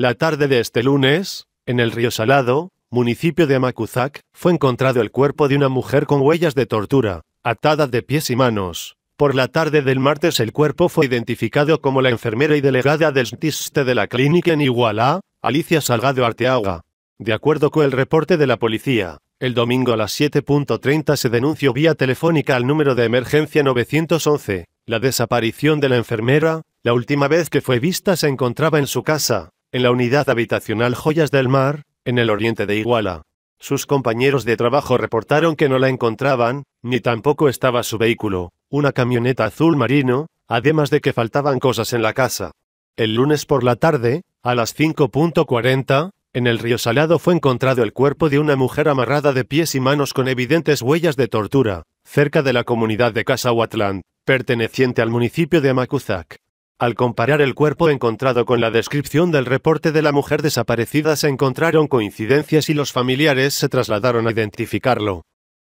La tarde de este lunes, en el río Salado, municipio de Amacuzac, fue encontrado el cuerpo de una mujer con huellas de tortura, atada de pies y manos. Por la tarde del martes el cuerpo fue identificado como la enfermera y delegada del Tiste de la clínica en Igualá, Alicia Salgado Arteaga. De acuerdo con el reporte de la policía, el domingo a las 7.30 se denunció vía telefónica al número de emergencia 911, la desaparición de la enfermera, la última vez que fue vista se encontraba en su casa, en la unidad habitacional Joyas del Mar, en el oriente de Iguala. Sus compañeros de trabajo reportaron que no la encontraban, ni tampoco estaba su vehículo, una camioneta azul marino, además de que faltaban cosas en la casa. El lunes por la tarde, a las 5.40, en el río Salado fue encontrado el cuerpo de una mujer amarrada de pies y manos con evidentes huellas de tortura, cerca de la comunidad de Casahuatlán, perteneciente al municipio de Amacuzac. Al comparar el cuerpo encontrado con la descripción del reporte de la mujer desaparecida se encontraron coincidencias y los familiares se trasladaron a identificarlo.